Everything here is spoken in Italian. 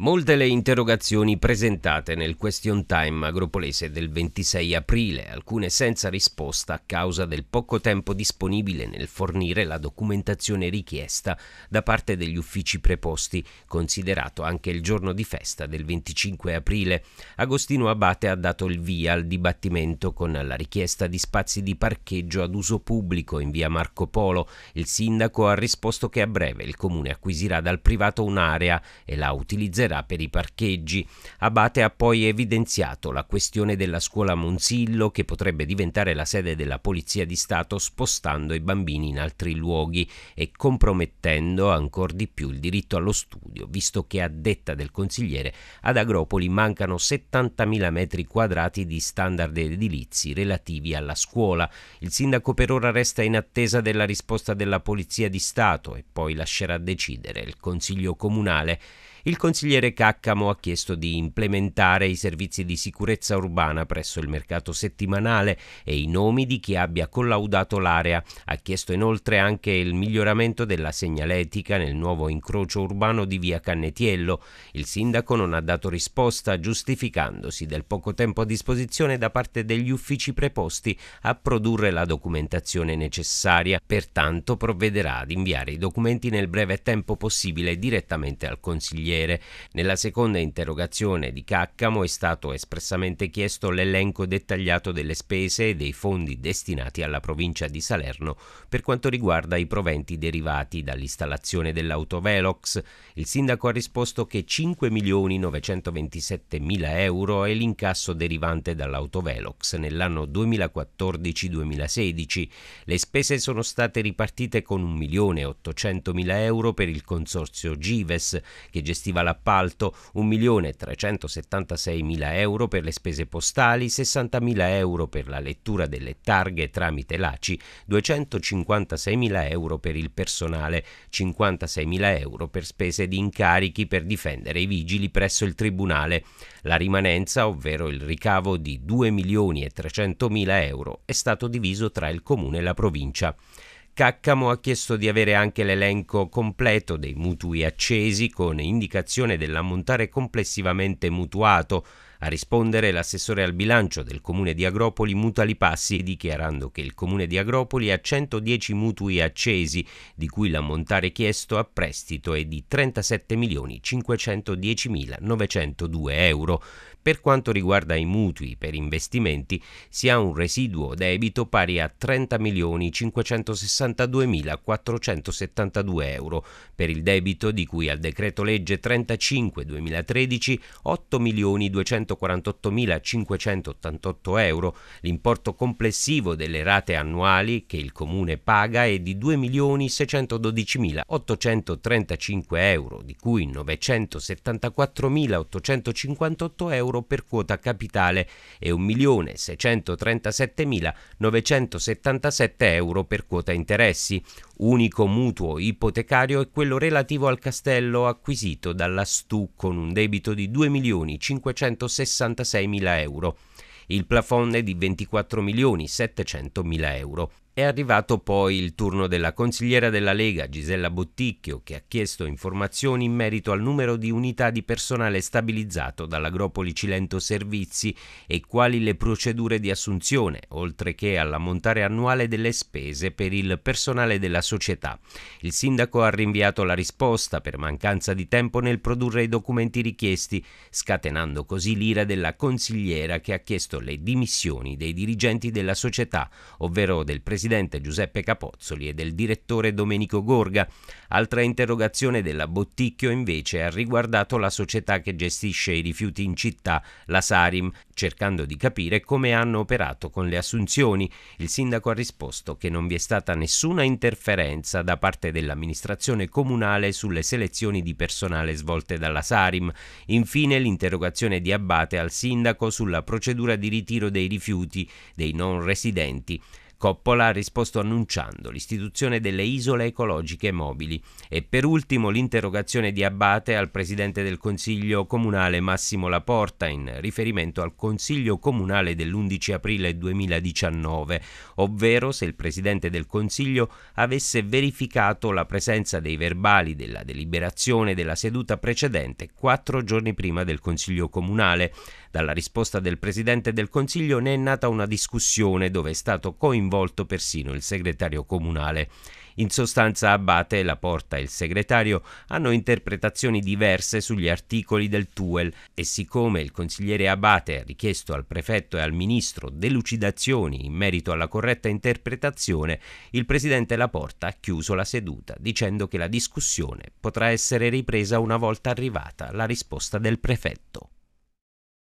Molte le interrogazioni presentate nel question time agropolese del 26 aprile, alcune senza risposta a causa del poco tempo disponibile nel fornire la documentazione richiesta da parte degli uffici preposti, considerato anche il giorno di festa del 25 aprile. Agostino Abate ha dato il via al dibattimento con la richiesta di spazi di parcheggio ad uso pubblico in via Marco Polo. Il sindaco ha risposto che a breve il comune acquisirà dal privato un'area e la utilizzerà userà per i parcheggi. Abate ha poi evidenziato la questione della scuola Monsillo che potrebbe diventare la sede della Polizia di Stato spostando i bambini in altri luoghi e compromettendo ancor di più il diritto allo studio, visto che a detta del consigliere ad Agropoli mancano 70.000 metri quadrati di standard edilizi relativi alla scuola. Il sindaco per ora resta in attesa della risposta della Polizia di Stato e poi lascerà decidere il Consiglio Comunale il consigliere Caccamo ha chiesto di implementare i servizi di sicurezza urbana presso il mercato settimanale e i nomi di chi abbia collaudato l'area. Ha chiesto inoltre anche il miglioramento della segnaletica nel nuovo incrocio urbano di via Cannetiello. Il sindaco non ha dato risposta giustificandosi del poco tempo a disposizione da parte degli uffici preposti a produrre la documentazione necessaria. Pertanto provvederà ad inviare i documenti nel breve tempo possibile direttamente al consigliere consigliere. Nella seconda interrogazione di Caccamo è stato espressamente chiesto l'elenco dettagliato delle spese e dei fondi destinati alla provincia di Salerno per quanto riguarda i proventi derivati dall'installazione dell'autovelox. Il sindaco ha risposto che 5.927.000 euro è l'incasso derivante dall'autovelox nell'anno 2014-2016. Le spese sono state ripartite con 1.800.000 euro per il consorzio Gives che gestisce Festival appalto 1.376.000 euro per le spese postali, 60.000 euro per la lettura delle targhe tramite l'ACI, 256.000 euro per il personale, 56.000 euro per spese di incarichi per difendere i vigili presso il Tribunale. La rimanenza, ovvero il ricavo di 2.300.000 euro, è stato diviso tra il Comune e la provincia. Caccamo ha chiesto di avere anche l'elenco completo dei mutui accesi con indicazione dell'ammontare complessivamente mutuato a rispondere l'assessore al bilancio del comune di Agropoli muta li Passi dichiarando che il comune di Agropoli ha 110 mutui accesi di cui l'ammontare chiesto a prestito è di 37.510.902 euro. Per quanto riguarda i mutui per investimenti si ha un residuo debito pari a 30.562.472 euro. Per il debito di cui al decreto legge 35 2013 8.200.000 248.588 euro. L'importo complessivo delle rate annuali che il Comune paga è di 2.612.835 euro, di cui 974.858 euro per quota capitale e 1.637.977 euro per quota interessi. Unico mutuo ipotecario è quello relativo al castello acquisito dalla Stu con un debito di 2.566.000 euro. Il plafond è di 24.700.000 euro. È arrivato poi il turno della consigliera della Lega Gisella Botticchio che ha chiesto informazioni in merito al numero di unità di personale stabilizzato dall'Agropoli Cilento Servizi e quali le procedure di assunzione, oltre che all'ammontare annuale delle spese per il personale della società. Il sindaco ha rinviato la risposta per mancanza di tempo nel produrre i documenti richiesti, scatenando così l'ira della consigliera che ha chiesto le dimissioni dei dirigenti della società, ovvero del presidente presidente Giuseppe Capozzoli e del direttore Domenico Gorga. Altra interrogazione della Botticchio invece ha riguardato la società che gestisce i rifiuti in città, la Sarim, cercando di capire come hanno operato con le assunzioni. Il sindaco ha risposto che non vi è stata nessuna interferenza da parte dell'amministrazione comunale sulle selezioni di personale svolte dalla Sarim. Infine l'interrogazione di Abbate al sindaco sulla procedura di ritiro dei rifiuti dei non residenti. Coppola ha risposto annunciando l'istituzione delle isole ecologiche mobili e per ultimo l'interrogazione di Abate al presidente del Consiglio comunale Massimo Laporta in riferimento al Consiglio comunale dell'11 aprile 2019, ovvero se il presidente del Consiglio avesse verificato la presenza dei verbali della deliberazione della seduta precedente quattro giorni prima del Consiglio comunale. Dalla risposta del presidente del Consiglio ne è nata una discussione dove è stato coinvolto coinvolto persino il segretario comunale. In sostanza Abate, La Porta e il segretario hanno interpretazioni diverse sugli articoli del TUEL e siccome il consigliere Abate ha richiesto al prefetto e al ministro delucidazioni in merito alla corretta interpretazione, il presidente La Porta ha chiuso la seduta dicendo che la discussione potrà essere ripresa una volta arrivata la risposta del prefetto.